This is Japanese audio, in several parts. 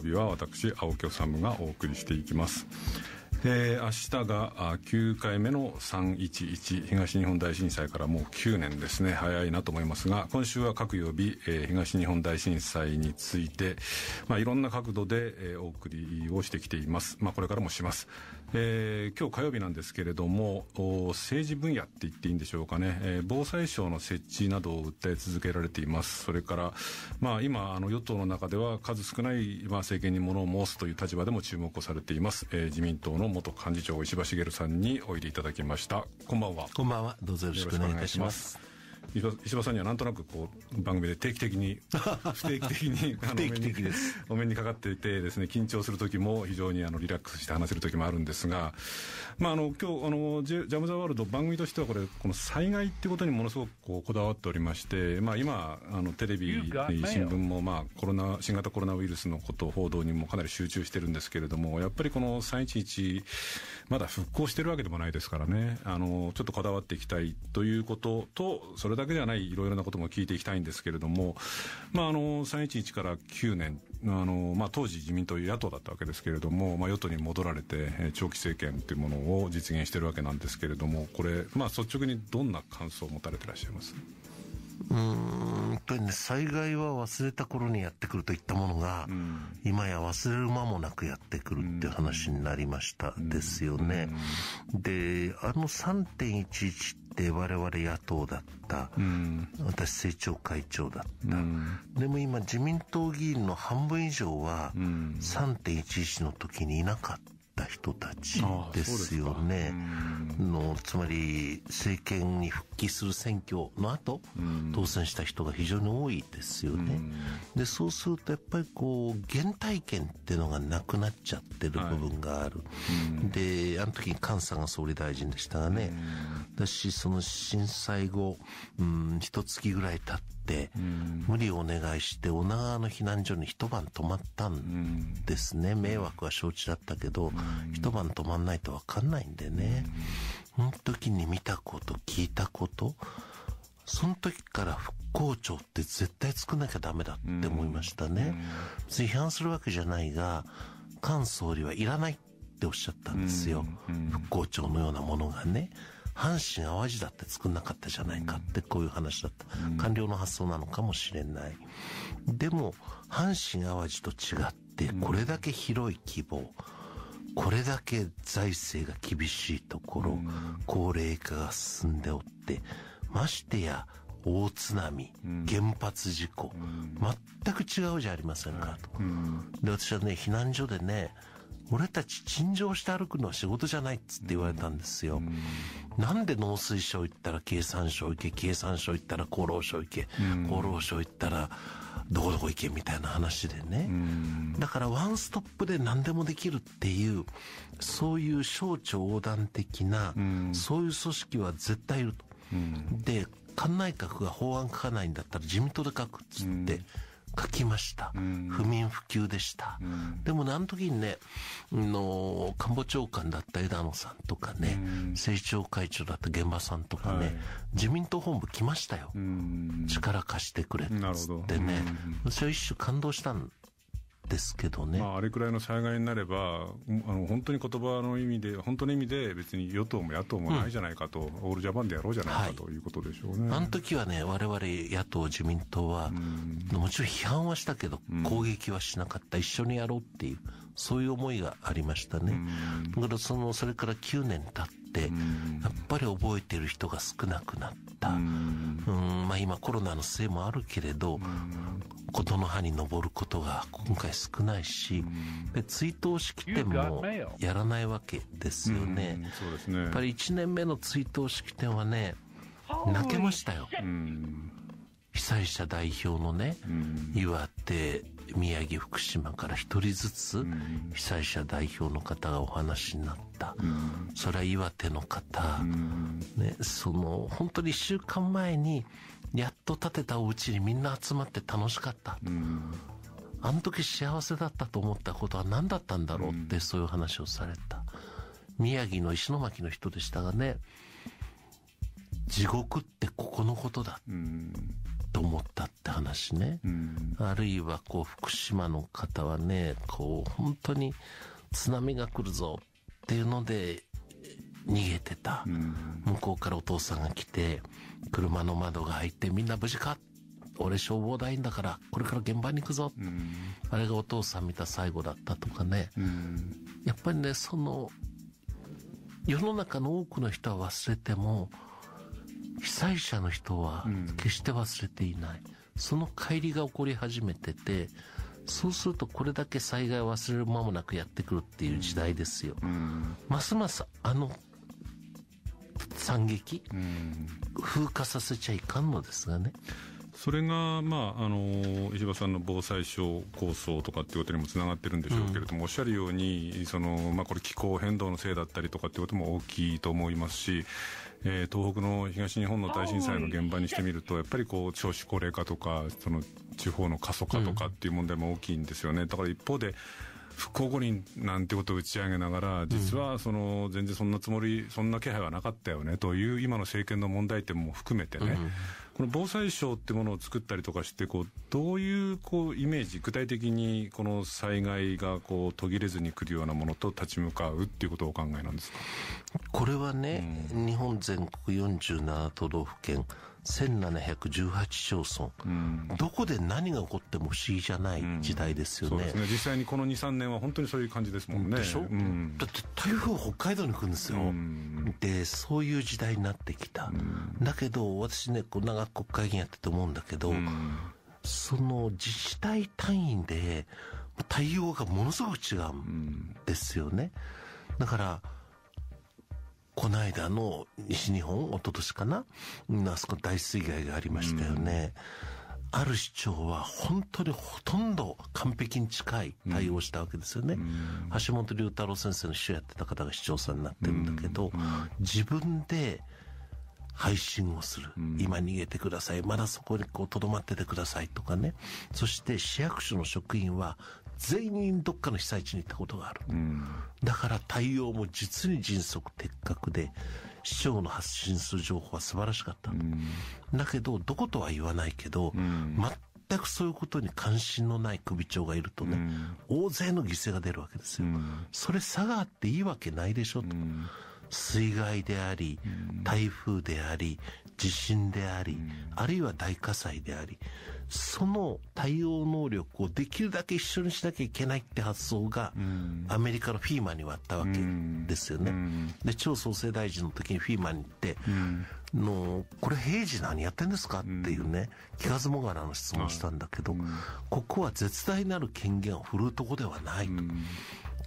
びは私青木むがお送りしていきますえー、明日が9回目の311東日本大震災からもう9年ですね早いなと思いますが今週は各曜日、えー、東日本大震災について、まあ、いろんな角度で、えー、お送りをしてきています、まあ、これからもします、えー、今日火曜日なんですけれども政治分野って言っていいんでしょうかね、えー、防災省の設置などを訴え続けられていますそれから、まあ、今あの与党の中では数少ない、まあ、政権に物を申すという立場でも注目をされています、えー、自民党の元幹事長石破茂さんにおいでいただきましたこんばんはこんばんはどうぞよろしくお願いいたします石破さんにはなんとなくこう番組で定期的に 不定期的に期的 お目にかかっていてですね緊張する時も非常にあのリラックスして話せる時もあるんですが、まあ、あの今日あのジャム・ザ・ワールド番組としてはこれこの災害ってことにものすごくこうこだわっておりまして、まあ、今あのテレビ新聞も、まあ、コロナ新型コロナウイルスのこと報道にもかなり集中してるんですけれどもやっぱりこの311まだ復興してるわけでもないですからねあのちょっとこだわっていきたいということとそれだけないいろいろなことも聞いていきたいんですけれども、まあ、あの311から9年あの、まあ、当時自民党野党だったわけですけれども、まあ、与党に戻られて長期政権というものを実現しているわけなんですけれどもこれ、まあ、率直にどんな感想を持たれていらっしゃいますかうんとね、災害は忘れた頃にやってくるといったものが、うん、今や忘れる間もなくやってくるっていう話になりました、ですよね。うん、で、あの3.11って我々野党だった、私政調会長だった、でも今自民党議員の半分以上は3.11の時にいなかった。った人たちですよね。のつまり政権に復帰する選挙の後、当選した人が非常に多いですよね。でそうするとやっぱりこう原体験っていうのがなくなっちゃってる部分がある。はい、であの時に菅さんが総理大臣でしたがね。だしその震災後、うん、一月ぐらい経って、無理をお願いして女川の避難所に一晩泊まったんですね。迷惑は承知だったけど、一晩泊まんないとわかんないんでね。その時に見たこと、聞いたこと、その時から復興庁って絶対作んなきゃダメだって思いましたね。批判するわけじゃないが、菅総理はいらないっておっしゃったんですよ。復興庁のようなものがね。阪神淡路だって作んなかったじゃないかってこういう話だった。官僚の発想なのかもしれない。でも、阪神淡路と違って、これだけ広い規模、これだけ財政が厳しいところ、高齢化が進んでおって、ましてや、大津波、原発事故、全く違うじゃありませんかと。で、私はね、避難所でね、俺たち陳情して歩くのは仕事じゃないっつって言われたんですよ。なんで農水省行ったら経産省行け、経産省行ったら厚労省行け、厚労省行ったらどこどこ行けみたいな話でね。だからワンストップで何でもできるっていう、そういう省庁横断的な、そういう組織は絶対いると。で、館内閣が法案書かないんだったら自民党で書くっつって、書きました。不眠不休でした。でもね、あの時にね、の、官房長官だった枝野さんとかね、政調会長だった現場さんとかね、はい、自民党本部来ましたよ。力貸してくれってね。それ一種感動したんですけどね、まあ、あれくらいの災害になればあの本当に言葉の意味で本当の意味で別に与党も野党もないじゃないかと、うん、オールジャパンでやろうじゃないかと、はい、いうことでしょうねあの時はねわれわれ野党自民党は、もちろん批判はしたけど攻撃はしなかった、一緒にやろうっていうそういう思いがありましたね、だからそのそれから9年経ってん、やっぱり覚えてる人が少なくなった。うんまあ、今コロナのせいもあるけれど、ことの葉に登ることが今回少ないし、で追悼式典もやらないわけですよね。そうですね。やっぱり1年目の追悼式典はね、泣けましたよ。被災者代表のね、岩手、宮城福島から一人ずつ被災者代表の方がお話になった、うん、それは岩手の方、うん、ね、その本当に1週間前にやっと建てたお家にみんな集まって楽しかった、うん、あの時幸せだったと思ったことは何だったんだろうってそういう話をされた宮城の石巻の人でしたがね地獄ってここのことだと思ったって話ね、うん、あるいはこう福島の方はねこう本当に津波が来るぞっていうので逃げてた、うん、向こうからお父さんが来て車の窓が開いてみんな無事か俺消防団員だからこれから現場に行くぞ、うん、あれがお父さん見た最後だったとかね、やっぱりねその世の中の多くの人は忘れても被災者の人は決して忘れていない、うんその乖離が起こり始めてて、そうするとこれだけ災害を忘れる間もなくやってくるっていう時代ですよ。うん、ますますあの惨劇、うん、風化させちゃいかんのですがね。それが、まあ、あの石破さんの防災省構想とかっていうことにもつながってるんでしょうけれども、うん、おっしゃるようにその、まあ、これ気候変動のせいだったりとかっていうことも大きいと思いますしえー、東北の東日本の大震災の現場にしてみるとやっぱりこう少子高齢化とかその地方の過疎化とかっていう問題も大きいんですよね、うん、だから一方で復興五輪なんてことを打ち上げながら、実はその全然そんなつもり、そんな気配はなかったよねという、今の政権の問題点も含めてね、うん、この防災省ってものを作ったりとかして、こう、どういう、こう、イメージ、具体的に、この災害が、こう、途切れずに来るようなものと立ち向かうっていうことをお考えなんですかこれはね、うん、日本全国47都道府県、1718町村、うん、どこで何が起こっても不思議じゃない時代ですよねうんうね、実際にこの23年は本当にそういう感じですもんねでしょ、うん、だって台風北海道に来るんですよ、でそういう時代になってきた、だけど私ねこう長く国会議員やってて思うんだけど、その自治体単位で対応がものすごく違うんですよね、だからこいだの西日本、おととしかな、あそこ大水害がありましたよね。ある市長は本当にほとんど完璧に近い対応したわけですよね。うん、橋本龍太郎先生の秘書やってた方が市長さんになってるんだけど、うん、自分で配信をする、今逃げてください。まだそこにこう留まっててくださいとかね。そして市役所の職員は全員どっかの被災地に行ったことがある。うん、だから対応も実に迅速的確で、市長の発信する情報は素晴らしかった。うん、だけど、どことは言わないけど、うん、全くそういうことに関心のない首長がいるとね、大勢の犠牲が出るわけですよ。それ差があっていいわけないでしょと。水害であり、台風であり、地震であり、あるいは大火災であり、その対応能力をできるだけ一緒にしなきゃいけないって発想が、アメリカのフィーマに割ったわけですよね。で、超創生大臣の時にフィーマに行って、のこれ平時何やってんですかっていうね、聞かずもがなの質問したんだけど、ここは絶大なる権限を振るうとこではないと。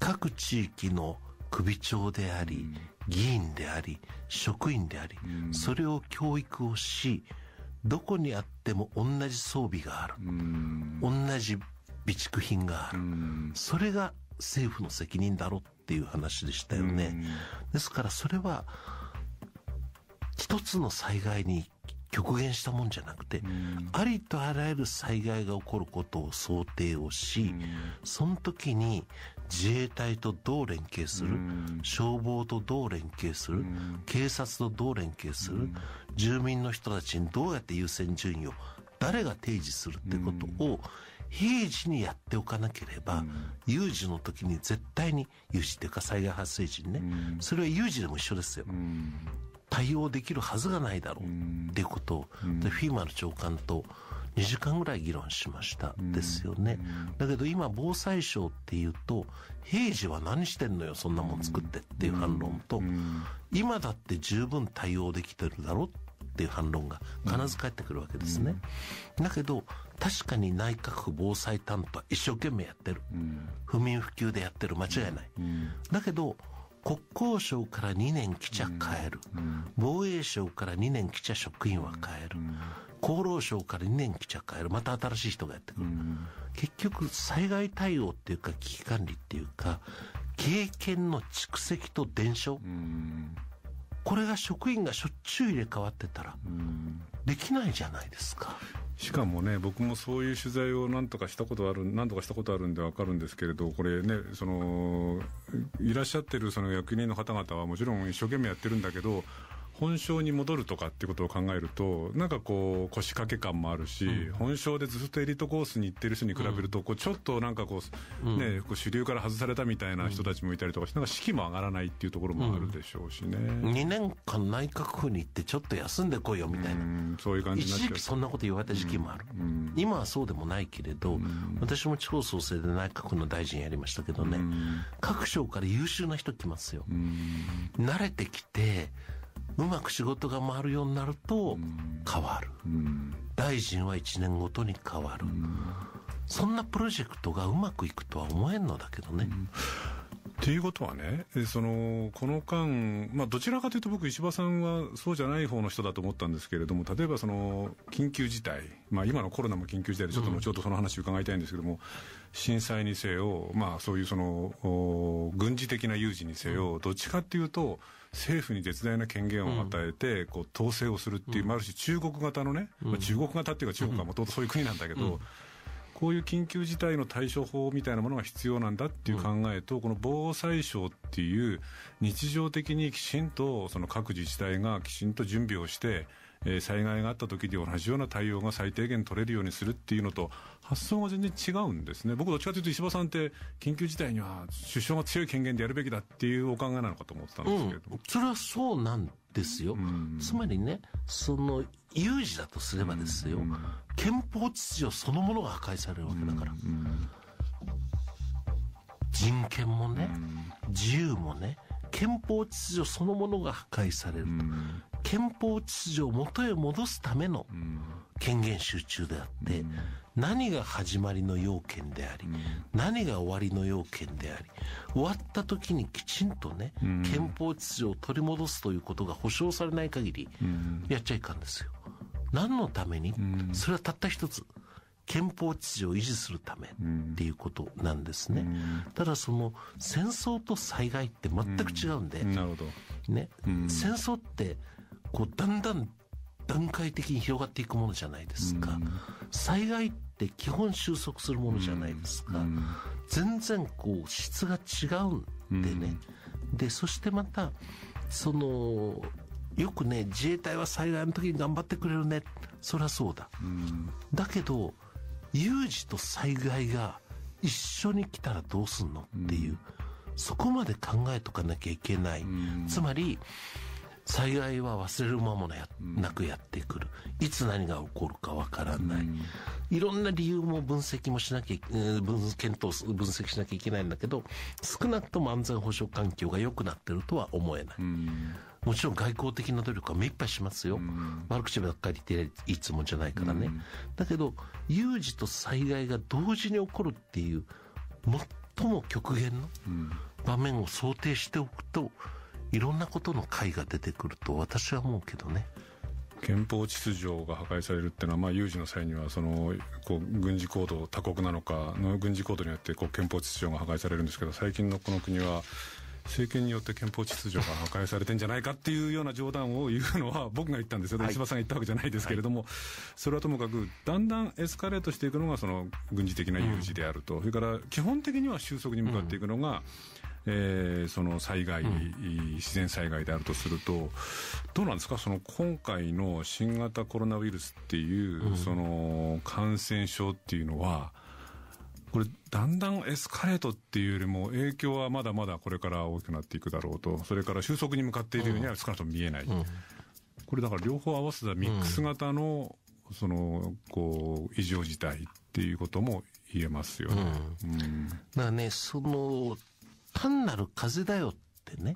各地域の首長であり、議員であり、職員であり、それを教育をし、どこにあっても同じ装備がある。同じ備蓄品がある。それが政府の責任だろっていう話でしたよね。ですからそれは、一つの災害に極限したもんじゃなくて、ありとあらゆる災害が起こることを想定をし、その時に自衛隊とどう連携する、消防とどう連携する、警察とどう連携する、住民の人たちにどうやって優先順位を誰が提示するってことを平時にやっておかなければ、有事の時に絶対に、有事っていうか災害発生時にね、それは有事でも一緒ですよ。対応できるはずがないだろうっていうことを、フィーマの長官と2時間ぐらい議論しましたですよね、だけど今防災省っていうと平時は何してんのよそんなもん作ってっていう反論と、今だって十分対応できてるだろっていう反論が必ず返ってくるわけですね、だけど確かに内閣府防災担当は一生懸命やってる、不眠不休でやってる間違いない、だけど国交省から2年来ち変える、防衛省から2年来ちゃ職員は変える、厚労省から2年来ちゃからまた新しい人がやってくる、結局災害対応っていうか危機管理っていうか経験の蓄積と伝承、これが職員がしょっちゅう入れ替わってたら、できないじゃないですかしかもね僕もそういう取材を何とかしたことある何とかしたことあるんで分かるんですけれどこれねそのいらっしゃってるその役人の方々はもちろん一生懸命やってるんだけど本省に戻るとかっていうことを考えるとなんかこう腰掛け感もあるし、うん、本省でずっとエリートコースに行ってる人に比べると、こうちょっとなんかこう、ね、こう主流から外されたみたいな人たちもいたりとかしてなんか士気も上がらないっていうところもあるでしょうしね、うん、2年間内閣府に行ってちょっと休んでこいよみたいな、そういう感じになっ一時期そんなこと言われた時期もある、今はそうでもないけれど、私も地方創生で内閣府の大臣やりましたけどね、各省から優秀な人来ますよ、慣れてきてうまく仕事が回るようになると変わる、大臣は1年ごとに変わる、そんなプロジェクトがうまくいくとは思えんのだけどね。ということはね、そのこの間、まあ、どちらかというと僕、石破さんはそうじゃない方の人だと思ったんですけれども、例えばその緊急事態、まあ、今のコロナも緊急事態で、ちょっと後ほどその話伺いたいんですけれども、うん、震災にせよ、まあ、そういうその軍事的な有事にせよ、どっちかっていうと、政府に絶大な権限を与えて、こう統制をするっていう、もある種中国型のね、まあ、中国型っていうか中国はもともとそういう国なんだけど、こういう緊急事態の対処法みたいなものが必要なんだっていう考えと、うん、この防災省っていう日常的にきちんとその各自治体がきちんと準備をして、えー、災害があった時で同じような対応が最低限取れるようにするっていうのと発想が全然違うんですね僕どっちかというと石破さんって緊急事態には首相が強い権限でやるべきだっていうお考えなのかと思ってたんですけれども、うん、それはそうなんですよ、うん、つまりねその有事だとすればですよ、うん、憲法秩序そのものが破壊されるわけだから、人権もね、自由もね、憲法秩序そのものが破壊されると、憲法秩序を元へ戻すための権限集中であって、何が始まりの要件であり、何が終わりの要件であり、終わった時にきちんとね、憲法秩序を取り戻すということが保障されない限り、やっちゃいかんですよ。何のために、それはたった一つ。憲法秩序を維持するためっていうことなんですね。うん、ただその戦争と災害って全く違うんで、うん、なるほどね、うん、戦争ってこう、だんだん段階的に広がっていくものじゃないですか。災害って基本収束するものじゃないですか。全然こう、質が違うんでね。で、そしてまた、その、よくね、自衛隊は災害の時に頑張ってくれるね。そりゃそうだ。だけど、有事と災害が一緒に来たらどうすんのっていう、そこまで考えとかなきゃいけない。つまり、災害は忘れる間もなくやってくる。いつ何が起こるかわからない。いろんな理由も分析もしなきゃ、分検討、分析しなきゃいけないんだけど、少なくとも安全保障環境が良くなってるとは思えない。もちろん外交的な努力は目いっぱいしますよ。悪口ばっかり言っていつもじゃないからね。だけど、有事と災害が同時に起こるっていう、最も極限の場面を想定しておくと、うんいろんなことの解が出てくると私は思うけどね憲法秩序が破壊されるっていうのは、まあ、有事の際にはそのこう軍事行動他国なのかの軍事行動によってこう憲法秩序が破壊されるんですけど最近のこの国は政権によって憲法秩序が破壊されてんじゃないかっていうような冗談を言うのは 僕が言ったんですよ、石破さんが言ったわけじゃないですけれども、はい、それはともかくだんだんエスカレートしていくのがその軍事的な有事であると、うん、それから基本的には収束に向かっていくのが、うんえー、その災害、うん、自然災害であるとするとどうなんですかその今回の新型コロナウイルスっていう、うん、その感染症っていうのはこれだんだんエスカレートっていうよりも影響はまだまだこれから大きくなっていくだろうとそれから収束に向かっているようには少なくとも見えない、うん、これだから両方合わせたミックス型の、そのこう異常事態っていうことも言えますよね。うん、うん、だからね、その単なる風邪だよってね、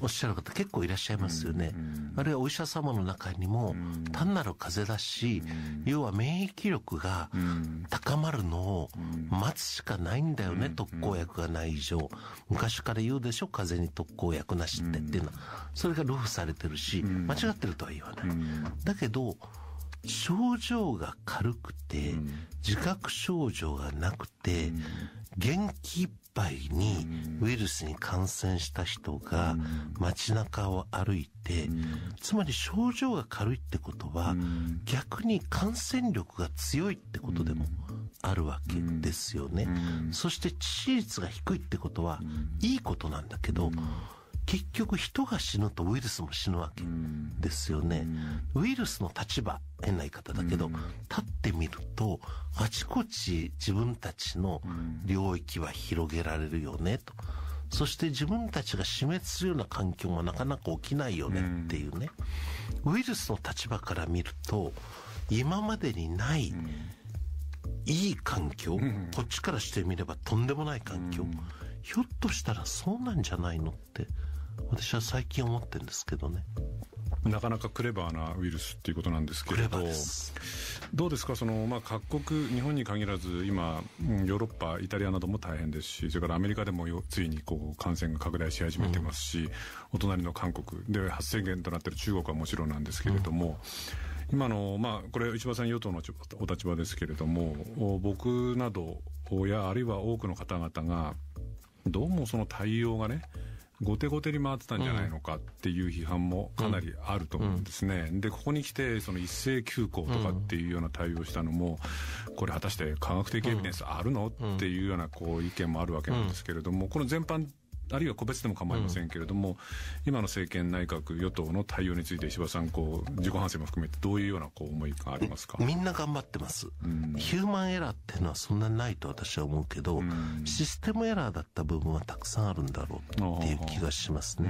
おっしゃる方結構いらっしゃいますよね。あるいはお医者様の中にも、単なる風邪だし、要は免疫力が高まるのを待つしかないんだよね、特効薬がない以上。昔から言うでしょ、風邪に特効薬なしってっていうのは。それが露布されてるし、間違ってるとは言わない。だけど、症状が軽くて、自覚症状がなくて、元気パにウイルスに感染した人が街中を歩いて、つまり症状が軽いってことは、逆に感染力が強いってことでもあるわけですよね。そして致死率が低いってことは、いいことなんだけど、結局人が死ぬとウイルスも死ぬわけですよね。ウイルスの立場、変な言い方だけど、立ってみると、あちこち自分たちの領域は広げられるよねと。そして自分たちが死滅するような環境もなかなか起きないよねっていうね。ウイルスの立場から見ると、今までにない、いい環境、こっちからしてみればとんでもない環境、ひょっとしたらそうなんじゃないのって私は最近思ってるんですけどねなかなかクレバーなウイルスっていうことなんですけれどどうですかその、まあ、各国日本に限らず今ヨーロッパイタリアなども大変ですしそれからアメリカでもついにこう感染が拡大し始めてますし、うん、お隣の韓国で発生源となっている中国はもちろんなんですけれども、うん、今の、まあ、これ石破さん与党のお立場ですけれども僕などやあるいは多くの方々がどうもその対応がね後手後手に回ってたんじゃないのかっていう批判もかなりあると思うんですね、でここに来てその一斉休校とかっていうような対応したのもこれ果たして科学的エビデンスあるの、っていうようなこう意見もあるわけなんですけれども、この全般あるいは個別でも構いませんけれども、うん、今の政権内閣与党の対応について石破さんこう自己反省も含めてどういうようなこう思いがありますかみんな頑張ってます、うん、ヒューマンエラーっていうのはそんなにないと私は思うけど、うん、システムエラーだった部分はたくさんあるんだろうっていう気がしますね、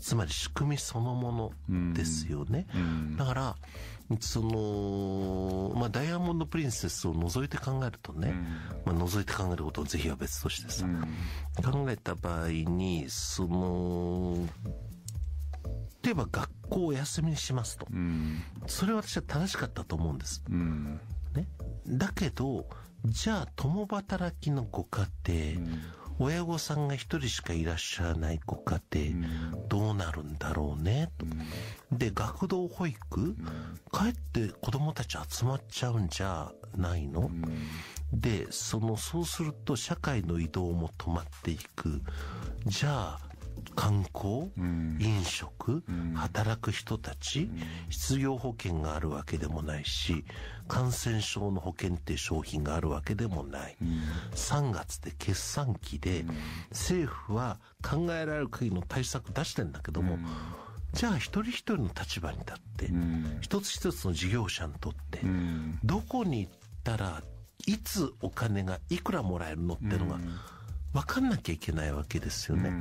つまり仕組みそのものですよね、だからその、まあ、ダイヤモンド・プリンセスを除いて考えるとね、うん、まあ、除いて考えることの是非は別としてさ、うん、考えた場合に、その、例えば学校を休みにしますと、うん、それは私は正しかったと思うんです。ね、だけど、じゃあ、共働きのご家庭、親御さんが一人しかいらっしゃらないご家庭、どうなるんだろうね、と。で、学童保育、かえって子供たち集まっちゃうんじゃないの、で、その、そうすると社会の移動も止まっていく。じゃあ、観光、飲食、働く人たち、失業保険があるわけでもないし、感染症の保険って商品があるわけでもない。3月で決算期で、政府は考えられる限りの対策出してんだけども、じゃあ一人一人の立場に立って、一つ一つの事業者にとって、どこに行ったらいつお金がいくらもらえるのってのが、分かんなきゃいけないわけですよね。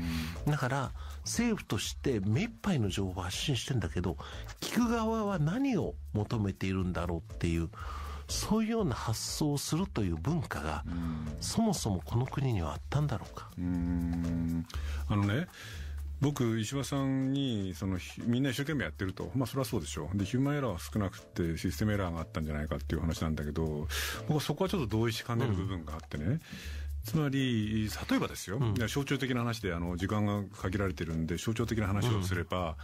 だから、政府として目いっぱいの情報を発信してんだけど、聞く側は何を求めているんだろうっていう、そういうような発想をするという文化が、そもそもこの国にはあったんだろうか。うんあのね、僕、石破さんに、その、みんな一生懸命やってると。まあ、それはそうでしょう。で、ヒューマンエラーは少なくて、システムエラーがあったんじゃないかっていう話なんだけど、僕はそこはちょっと同意しかねる部分があってね。つまり、例えばですよ、うん、象徴的な話であの時間が限られてるんで、象徴的な話をすれば、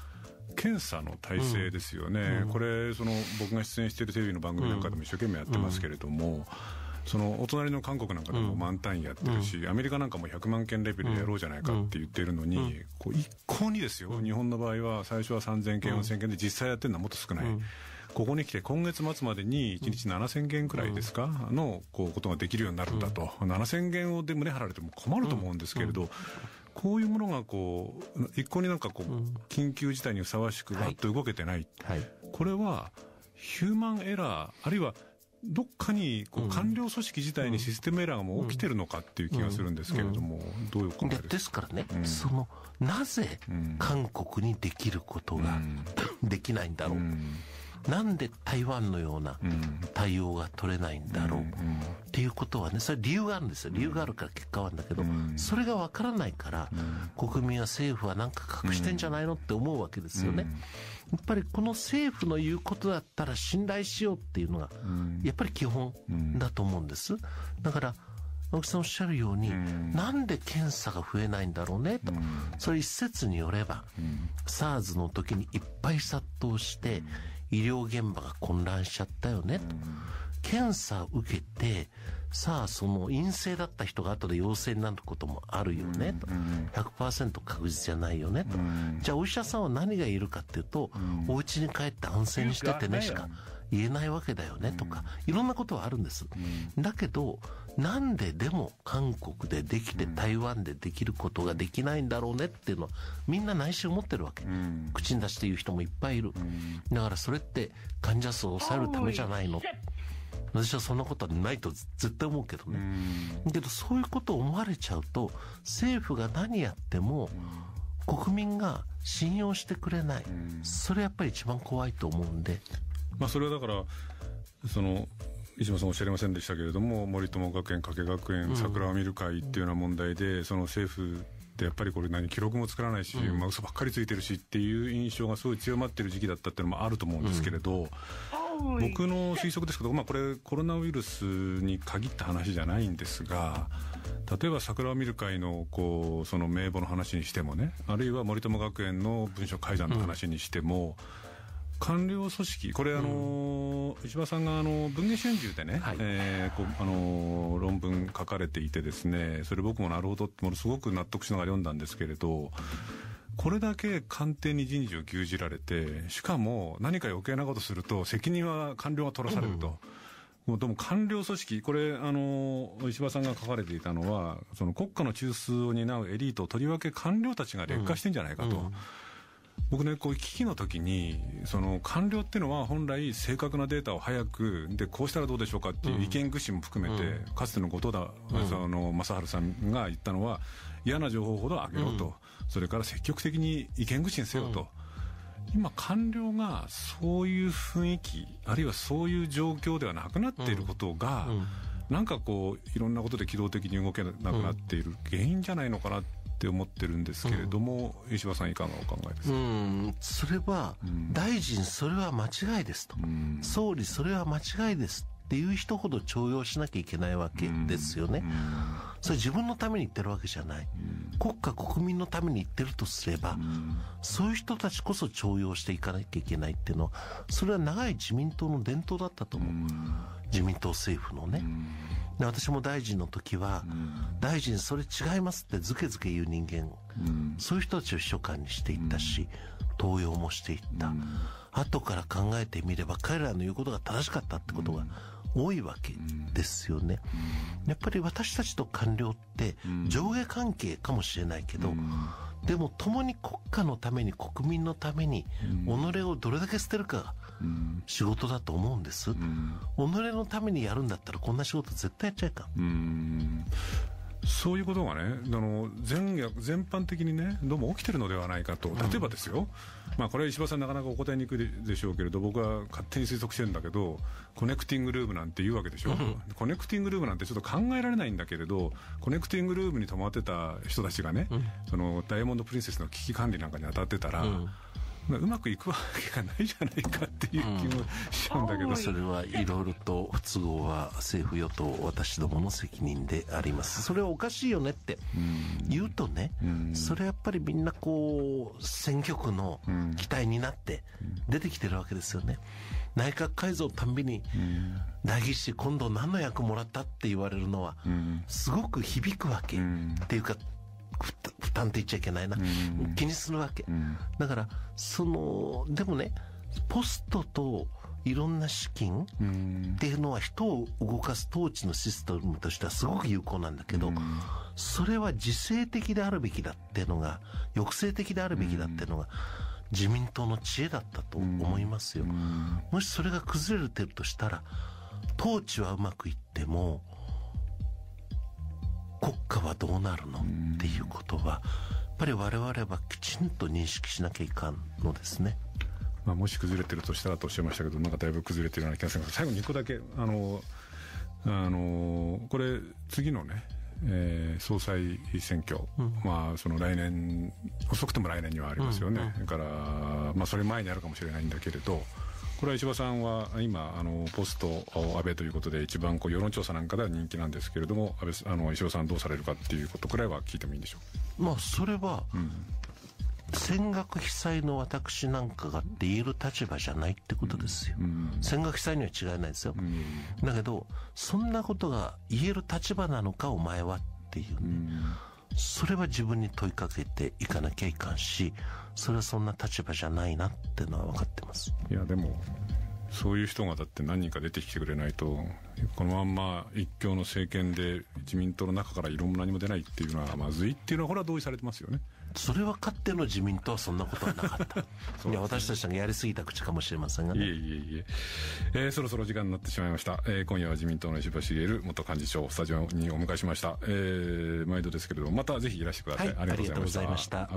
うん、検査の体制ですよね、うん、これその、僕が出演しているテレビの番組なんかでも一生懸命やってますけれども。そのお隣の韓国なんかでも満タンやってるし、アメリカなんかも100万件レベルでやろうじゃないかって言ってるのに、こう一向にですよ、日本の場合は最初は3000件、4000件で実際やってるのはもっと少ない。ここに来て今月末までに1日7000件くらいですか、のこうことができるようになるんだと、うん、7000件をで胸張られても困ると思うんですけれど、こういうものがこう一向になんかこう、緊急事態にふさわしくわっと動けてない、はいはい、これはヒューマンエラーあるいはどっかにこう官僚組織自体にシステムエラーも起きてるのかっていう気がするんですけれども、どういうことですですからね、うん、そのなぜ韓国にできることが、できないんだろう、うんなんで台湾のような対応が取れないんだろうっていうことはね、それ理由があるんですよ。理由があるから結果はあるんだけど、それがわからないから、国民は政府はなんか隠してんじゃないのって思うわけですよね。やっぱりこの政府の言うことだったら信頼しようっていうのが、やっぱり基本だと思うんです。だから、青木さんおっしゃるように、なんで検査が増えないんだろうねと、それ一説によれば、SARS の時にいっぱい殺到して、医療現場が混乱しちゃったよね、と。検査を受けて、さあ、その陰性だった人が後で陽性になることもあるよね、と。100%確実じゃないよね、と。じゃあ、お医者さんは何がいるかっていうと、お家に帰って安静にしててねしか。言えないわけだよねとか、いろんなことはあるんです。だけど、なんででも韓国でできて台湾でできることができないんだろうねっていうのは、みんな内心思ってるわけ。口に出して言う人もいっぱいいる。だからそれって患者数を抑えるためじゃないの。私はそんなことはないと絶対思うけどね。けどそういうことを思われちゃうと、政府が何やっても、国民が信用してくれない。それやっぱり一番怖いと思うんで。まあ、それはだからその石破さんおっしゃりませんでしたけれども森友学園加計学園桜を見る会っていうような問題で、その政府ってやっぱりこれ何記録も作らないし、うん、まあ嘘ばっかりついてるしっていう印象がすごい強まってる時期だったっていうのもあると思うんですけれど、うん僕の推測ですけど、まあ、これコロナウイルスに限った話じゃないんですが例えば桜を見る会のこうその名簿の話にしてもねあるいは森友学園の文書改ざんの話にしても、官僚組織、これ、あの、うん、石破さんがあの文藝春秋でね、えあの論文書かれていて、ですねそれ、僕もなるほどって、ものすごく納得しながら読んだんですけれど、これだけ官邸に人事を牛耳られて、しかも何か余計なことすると、責任は官僚が取らされると。うんもうでも官僚組織、これ、あの、石破さんが書かれていたのは、その国家の中枢を担うエリート、とりわけ官僚たちが劣化してんじゃないかと。うんうん僕ねこういう危機の時にその官僚っていうのは本来正確なデータを早くでこうしたらどうでしょうかっていう意見具志も含めて、うん、かつての後藤田、うん、その正治さんが言ったのは嫌な情報ほど上げろと、うん、それから積極的に意見具志にせよと。今官僚がそういう雰囲気あるいはそういう状況ではなくなっていることが、なんかこういろんなことで機動的に動けなくなっている原因じゃないのかなっって思ってるんですけれども、うん、石破さんいかがお考えですかうんそれは、大臣それは間違いですと、総理それは間違いですっていう人ほど重用しなきゃいけないわけですよね、それ自分のために言ってるわけじゃない、国家国民のために言ってるとすれば、そういう人たちこそ徴用していかなきゃいけないっていうのはそれは長い自民党の伝統だったと思う、自民党政府のね、で私も大臣の時は、大臣それ違いますってずけずけ言う人間、そういう人たちを秘書官にしていったし、登用もしていった、後から考えてみれば彼らの言うことが正しかったってことが多いわけですよね、やっぱり私たちと官僚って上下関係かもしれないけど、でも共に国家のために国民のために己をどれだけ捨てるかが仕事だと思うんです、うん、己のためにやるんだったらこんな仕事絶対やっちゃいかん、うんそういうことがね、あの全全般的にね、どうも起きてるのではないかと、例えばですよ、うん、まあ、これは石破さん、なかなかお答えにくいでしょうけれど、僕は勝手に推測してるんだけど、コネクティングルームなんて言うわけでしょ、うん、コネクティングルームなんてちょっと考えられないんだけれど、コネクティングルームに泊まってた人たちがね、うん、そのダイヤモンド・プリンセスの危機管理なんかに当たってたら、うまくいくわけがないじゃないかっていう気もしちゃうんだけど、うん、それはいろいろと不都合は政府与党私どもの責任でありますそれはおかしいよねって言うとね、それやっぱりみんなこう選挙区の期待になって出てきてるわけですよね内閣改造たんびに「代議士今度何の役もらった?」って言われるのはすごく響くわけ、っていうか負担って言っちゃいけないな。気にするわけ。だから、その、でもね、ポストといろんな資金っていうのは人を動かす統治のシステムとしてはすごく有効なんだけど、それは自制的であるべきだっていうのが、抑制的であるべきだっていうのが、自民党の知恵だったと思いますよ。もしそれが崩れてるとしたら、統治はうまくいっても、国家はどうなるのっていうことは、やっぱり我々はきちんと認識しなきゃいかんのですね。まあ、もし崩れてるとしたらとおっしゃいましたけど、なんかだいぶ崩れてるような気がします最後に1個だけ、あの、あの、これ、次のね、えー、総裁選挙、うん、まあ、その来年、遅くても来年にはありますよね、だ、うんうん、から、まあ、それ前にあるかもしれないんだけれど、これは石破さんは今あのポスト安倍ということで一番こう世論調査なんかでは人気なんですけれども安倍あの石破さんどうされるかっていうことくらいは聞いてもいいんでしょうまあそれは、うん戦学被災の私なんかがって言える立場じゃないってことですよ。戦学被災には違いないですよ。だけど、そんなことが言える立場なのかお前はっていうね。それは自分に問いかけていかなきゃいかんし、それはそんな立場じゃないなっていうのは分かってます。いや、でも、そういう人がだって何人か出てきてくれないと、このまんま一強の政権で自民党の中から異論も何も出ないっていうのはまずいっていうのは、これは同意されてますよね。それはかっての自民党はそんなことはなかった。ね、いや、私たちがやりすぎた口かもしれませんが、ね、いえいえいえ。えー、そろそろ時間になってしまいました。えー、今夜は自民党の石破茂元幹事長スタジオにお迎えしました。えー、毎度ですけれども、またぜひいらしてください。はい、ありがとうございました。